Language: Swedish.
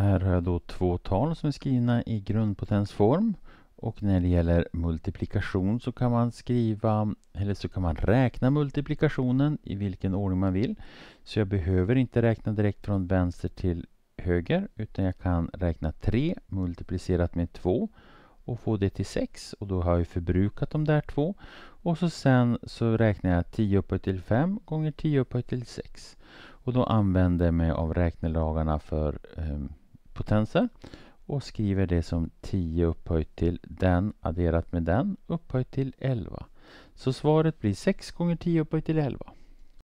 Här har jag då två tal som är skrivna i grundpotensform. Och när det gäller multiplikation så kan man skriva eller så kan man räkna multiplikationen i vilken ordning man vill. Så jag behöver inte räkna direkt från vänster till höger utan jag kan räkna 3 multiplicerat med 2 och få det till 6 och då har jag förbrukat de där två. Och så sen så räknar jag 10 upphöjt till 5 gånger 10 upphöjt till 6. Och då använder jag mig av räknelagarna för um, potenser och skriver det som 10 upphöjt till den adderat med den upphöjt till 11. Så svaret blir 6 gånger 10 upphöjt till 11.